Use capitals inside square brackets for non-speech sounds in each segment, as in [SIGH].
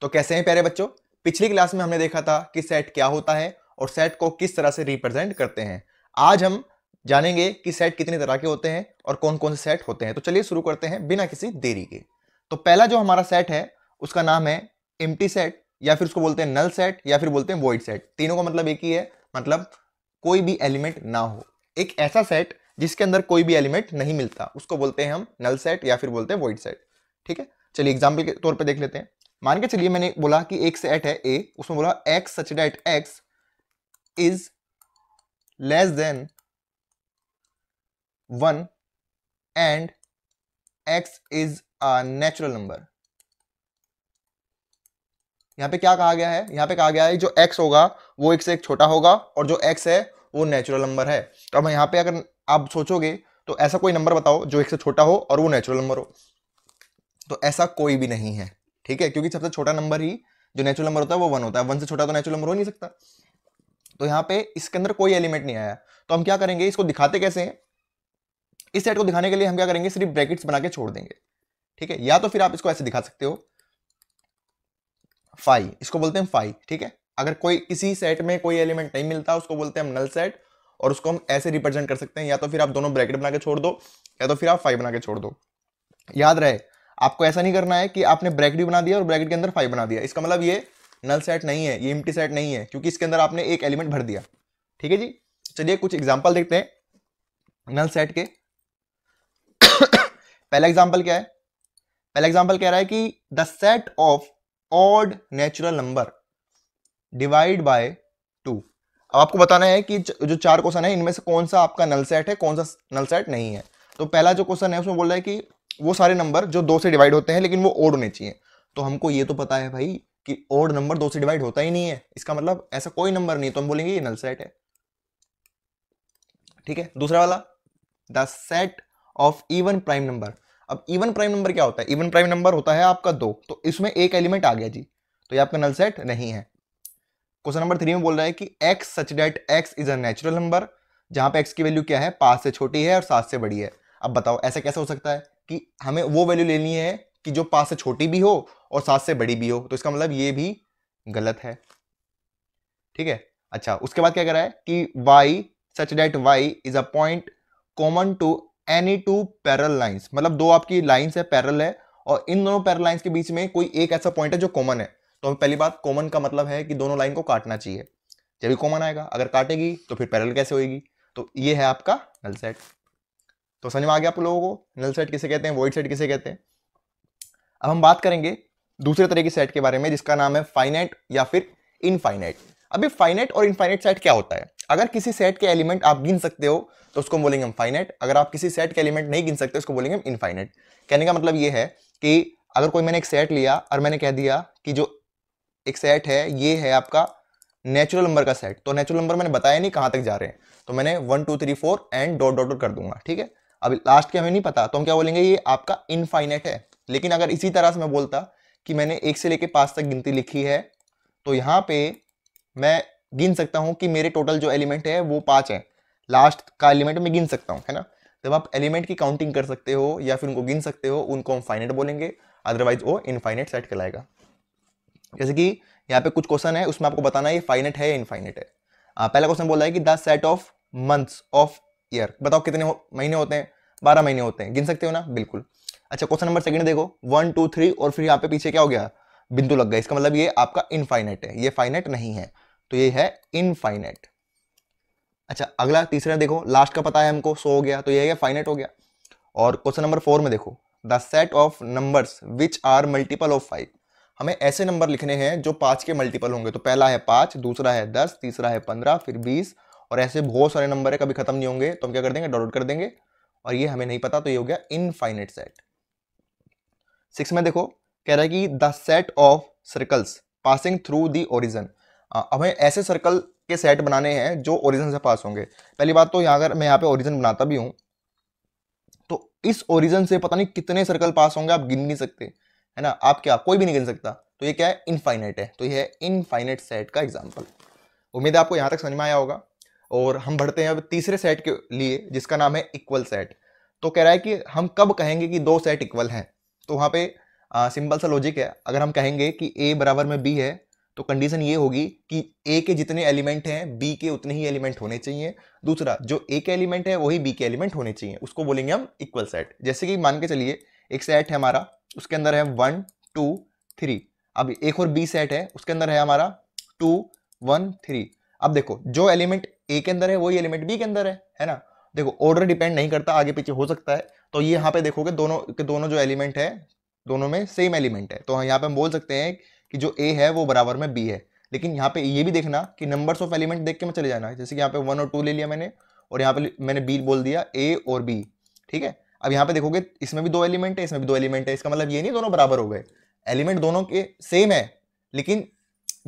तो कैसे हैं प्यारे बच्चों पिछली क्लास में हमने देखा था कि सेट क्या होता है और सेट को किस तरह से रिप्रेजेंट करते हैं आज हम जानेंगे कि सेट कितने तरह के होते हैं और कौन कौन से सेट होते हैं तो चलिए शुरू करते हैं बिना किसी देरी के तो पहला जो हमारा सेट है उसका नाम है एम सेट या फिर उसको बोलते हैं नल सेट या फिर बोलते हैं वॉइड सेट तीनों का मतलब एक ही है मतलब कोई भी एलिमेंट ना हो एक ऐसा सेट जिसके अंदर कोई भी एलिमेंट नहीं मिलता उसको बोलते हैं हम नल सेट या फिर बोलते हैं वॉइड सेट ठीक है चलिए एग्जाम्पल के तौर पर देख लेते हैं मान के चलिए मैंने बोला कि एक सेट है ए उसमें बोला x such that x is less than one and x is a natural number यहाँ पे क्या कहा गया है यहां पे कहा गया है जो एक्स होगा वो एक से एक छोटा होगा और जो एक्स है वो नेचुरल नंबर है तो अब यहां पे अगर आप सोचोगे तो ऐसा कोई नंबर बताओ जो एक से छोटा हो और वो नेचुरल नंबर हो तो ऐसा कोई भी नहीं है ठीक है क्योंकि सबसे छोटा नंबर ही जो नेचुरल नंबर होता है वो वन होता है वन से छोटा तो नेचुरल नंबर हो नहीं सकता तो यहाँ पे इसके अंदर कोई एलिमेंट नहीं आया तो हम क्या करेंगे इसको दिखाते कैसे हैं इस सेट को दिखाने के लिए हम क्या करेंगे सिर्फ ब्रैकेट्स बना के छोड़ देंगे ठीक है या तो फिर आप इसको ऐसे दिखा सकते हो फाइव इसको बोलते हैं फाइव ठीक है अगर कोई किसी सेट में कोई एलिमेंट नहीं मिलता उसको बोलते हैं हम नल सेट और उसको हम ऐसे रिप्रेजेंट कर सकते हैं या तो फिर आप दोनों ब्रैकेट बना के छोड़ दो या तो फिर आप फाइव बना के छोड़ दो याद रहे आपको ऐसा नहीं करना है कि आपने ब्रैकेट भी बना दिया और ब्रैकेट के अंदर फाइव बना दिया इसका मतलब ये नल सेट नहीं है ये इम्टी सेट नहीं है क्योंकि इसके अंदर आपने एक एलिमेंट भर दिया ठीक है जी चलिए कुछ एग्जाम्पल देखते हैं नल सेट के [COUGHS] पहला एग्जाम्पल क्या है पहला एग्जाम्पल कह रहा है कि the set of odd natural number divide by two अब आपको बताना है कि जो चार क्वेश्चन है इनमें से कौन सा आपका नल सेट है कौन सा नल सेट नहीं है तो पहला जो क्वेश्चन है उसमें बोल रहा है कि वो सारे नंबर जो दो से डिवाइड होते हैं लेकिन वो ओड होने चाहिए तो हमको ये तो पता है भाई कि ओड नंबर दो से डिवाइड होता ही नहीं है इसका मतलब ऐसा कोई नंबर नहीं तो हम बोलेंगे ये नल सेट है ठीक है दूसरा वाला the set of even prime number अब इवन प्राइम नंबर क्या होता है इवन प्राइम नंबर होता है आपका दो तो इसमें एक एलिमेंट आ गया जी तो ये आपका नल सेट नहीं है क्वेश्चन नंबर थ्री में बोल रहा है कि x such that x is a natural number जहां पे एक्स की वैल्यू क्या है पांच से छोटी है और सात से बड़ी है अब बताओ ऐसा कैसे हो सकता है कि हमें वो वैल्यू लेनी है कि जो पाँच से छोटी भी हो और सात से बड़ी भी हो तो इसका मतलब ये भी गलत है ठीक है अच्छा उसके बाद क्या करा है कि y such that y is a point common to any two parallel lines मतलब दो आपकी लाइन्स है पैरल है और इन दोनों पैरल लाइन्स के बीच में कोई एक ऐसा पॉइंट है जो कॉमन है तो पहली बात कॉमन का मतलब है कि दोनों लाइन को काटना चाहिए जब भी कॉमन आएगा अगर काटेगी तो फिर पैरल कैसे होगी तो ये है आपका नल सेट तो समझ में आ गया आप लोगों को नल सेट किसे कहते हैं वॉइड सेट किसे कहते हैं अब हम बात करेंगे दूसरे तरह की सेट के बारे में जिसका नाम है फाइनाइट या फिर इनफाइनाइट अभी फाइनाइट और इनफाइनाइट सेट क्या होता है अगर किसी सेट के एलिमेंट आप गिन सकते हो तो उसको बोलेंगे हम फाइनाइट अगर आप किसी सेट के एलिमेंट नहीं गिन सकते उसको बोलेंगे हम इनफाइनाइट कहने का मतलब ये है कि अगर कोई मैंने एक सेट लिया और मैंने कह दिया कि जो एक सेट है ये है आपका नेचुरल नंबर का सेट तो नेचुरल नंबर मैंने बताया नहीं कहाँ तक जा रहे हैं तो मैंने one two three four and dot dot dot कर दूंगा ठीक है अब लास्ट के हमें नहीं पता तो हम क्या बोलेंगे ये आपका इनफाइनेट है लेकिन अगर इसी तरह से मैं बोलता कि मैंने एक से लेके पाँच तक गिनती लिखी है तो यहाँ पे मैं गिन सकता हूँ कि मेरे टोटल जो एलिमेंट है वो पाँच है लास्ट का एलिमेंट मैं गिन सकता हूँ है ना जब आप एलिमेंट की काउंटिंग कर सकते हो या फिर उनको गिन सकते हो उनको हम फाइनेट बोलेंगे अदरवाइज वो इनफाइनेट सेट कहलाएगा जैसे कि यहाँ पे कुछ क्वेश्चन है उसमें आपको बताना है ये फाइनेट है या इनफाइनेट है आ, पहला क्वेश्चन बोला है कि the set of months of year बताओ कितने हो, महीने होते हैं बारह महीने होते हैं गिन सकते हो ना बिल्कुल अच्छा क्वेश्चन नंबर सेकंड देखो वन टू थ्री और फिर यहाँ पे पीछे क्या हो गया बिंदु लग गया इसका मतलब ये आपका इनफाइनेट है ये फाइनेट नहीं है तो ये है इनफाइनेट अच्छा अगला तीसरा देखो लास्ट का पता है हमको सो हो गया तो ये है फाइनेट हो गया और क्वेश्चन नंबर फोर में देखो the set of numbers which are multiple of five हमें ऐसे नंबर लिखने हैं जो पाँच के मल्टीपल होंगे तो पहला है पाँच दूसरा है दस तीसरा है पंद्रह फिर बीस और ऐसे बहुत सारे नंबर है कभी खत्म नहीं होंगे तो हम क्या कर देंगे डॉट कर देंगे और ये हमें नहीं पता तो ये हो गया इनफाइनेट सेट सिक्स में देखो कह रहा है कि the set of circles passing through the origin हमें ऐसे सर्कल के सेट बनाने हैं जो ओरिजन से पास होंगे पहली बात तो यहाँ अगर मैं यहाँ पे ओरिजन बनाता भी हूँ तो इस ओरिजन से पता नहीं कितने सर्कल पास होंगे आप गिन नहीं सकते है ना आप क्या कोई भी नहीं गिन सकता तो ये क्या है इनफाइनाइट है तो ये है इनफाइनेट सेट का एग्जाम्पल उम्मीद है आपको यहाँ तक समझ में आया होगा और हम बढ़ते हैं अब तीसरे सेट के लिए जिसका नाम है इक्वल सेट तो कह रहा है कि हम कब कहेंगे कि दो सेट इक्वल हैं तो वहाँ पे सिंपल सा लॉजिक है अगर हम कहेंगे कि ए बराबर में बी है तो कंडीशन ये होगी कि ए के जितने एलिमेंट हैं बी के उतने ही एलिमेंट होने चाहिए दूसरा जो ए के एलिमेंट है वही बी के एलिमेंट होने चाहिए उसको बोलेंगे हम इक्वल सेट जैसे कि मान के चलिए एक सेट है हमारा उसके अंदर है वन टू थ्री अब एक और बी सेट है उसके अंदर है हमारा टू वन थ्री अब देखो जो एलिमेंट ए के अंदर है वही एलिमेंट बी के अंदर है है ना देखो ऑर्डर डिपेंड नहीं करता आगे पीछे हो सकता है तो ये यहाँ पे देखोगे दोनों के दोनों जो एलिमेंट है दोनों में सेम एलिमेंट है तो हाँ, यहाँ पे हम बोल सकते हैं कि जो ए है वो बराबर में बी है लेकिन यहाँ पे ये भी देखना कि नंबर्स ऑफ एलिमेंट देख के मैं चले जाना है जैसे कि यहाँ पे वन और टू ले लिया मैंने और यहाँ पे मैंने बी बोल दिया ए और बी ठीक है अब यहाँ पे देखोगे इसमें भी दो एलिमेंट है इसमें भी दो एलिमेंट है इसका मतलब ये नहीं दोनों बराबर हो गए एलिमेंट दोनों के सेम है लेकिन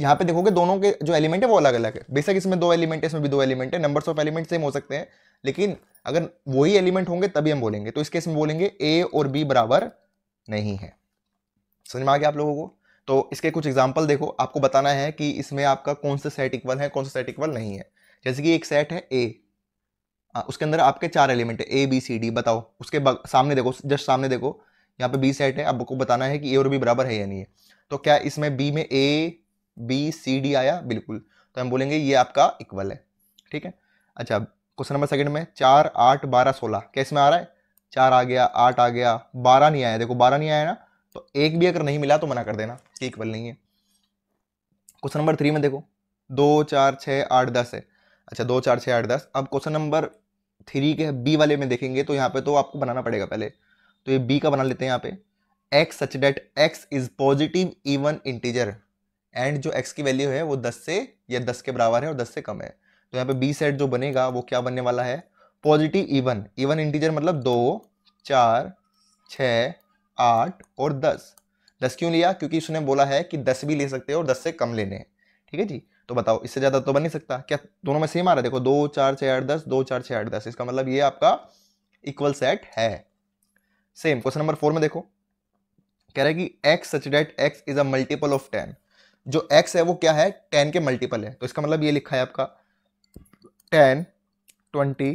यहाँ पे देखोगे दोनों के जो एलिमेंट है वो अलग अलग है बेशक इसमें दो एलिमेंट है इसमें भी दो एलिमेंट है नंबर्स ऑफ एलिमेंट सेम हो सकते हैं लेकिन अगर वही एलिमेंट होंगे तभी हम बोलेंगे तो इस केस में बोलेंगे ए और बी बराबर नहीं है समझ में आ गया आप लोगों को तो इसके कुछ एग्जाम्पल देखो आपको बताना है कि इसमें आपका कौन सा सेट इक्वल है कौन सा सेट इक्वल नहीं है जैसे कि एक सेट है ए हाँ, उसके अंदर आपके चार एलिमेंट है ए बी सी डी बताओ उसके सामने देखो जस्ट सामने देखो यहाँ पे बी सेट है आपको बताना है कि ए और बी बराबर है या नहीं है तो क्या इसमें बी में ए बी सी डी आया बिल्कुल तो हम बोलेंगे ये आपका इक्वल है ठीक है अच्छा क्वेश्चन नंबर सेकंड में चार आठ बारह सोलह कैसे में आ रहा है चार आ गया आठ आ गया बारह नहीं आया देखो बारह नहीं आया ना तो एक भी अगर नहीं मिला तो मना कर देना कि इक्वल नहीं है क्वेश्चन नंबर थ्री में देखो दो चार छः आठ दस है अच्छा दो चार छः आठ दस अब क्वेश्चन नंबर थ्री के बी वाले में देखेंगे तो यहाँ पे तो आपको बनाना पड़ेगा पहले तो ये बी का बना लेते हैं यहाँ पे x such that x is positive even integer and जो एक्स की वैल्यू है वो दस से या दस के बराबर है और दस से कम है तो यहाँ पे बी सेट जो बनेगा वो क्या बनने वाला है पॉजिटिव इवन इवन इंटीजर मतलब दो चार छ आठ और दस दस क्यों लिया क्योंकि उसने बोला है कि दस भी ले सकते हो और दस से कम लेने हैं ठीक है जी तो बताओ इससे ज़्यादा तो बन नहीं सकता क्या दोनों में सेम आ रहा है देखो दो चार छः आठ दस दो चार छः आठ दस इसका मतलब ये आपका इक्वल सेट है सेम क्वेश्चन नंबर फोर में देखो कह रहा है कि x such that x is a multiple of ten जो एक्स है वो क्या है टेन के मल्टीपल है तो इसका मतलब ये लिखा है आपका ten twenty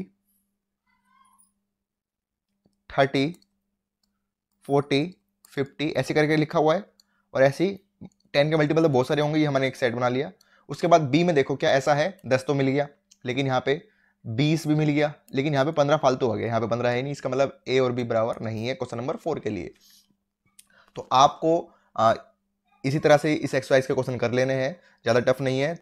thirty forty fifty ऐसे करके लिखा हुआ है और ऐसी टेन के मल्टीपल तो बहुत सारे होंगे ये हमने एक सेट बना लिया उसके बाद बी में देखो क्या ऐसा है दस तो मिल गया लेकिन यहाँ पे बीस भी मिल गया लेकिन यहाँ पे पंद्रह फालतू हो गया यहाँ पे पंद्रह है नहीं इसका मतलब ए और बी बराबर नहीं है क्वेश्चन नंबर फोर के लिए तो आपको आ, इसी तरह से इस एक्सरसाइज के क्वेश्चन कर लेने हैं ज़्यादा टफ नहीं है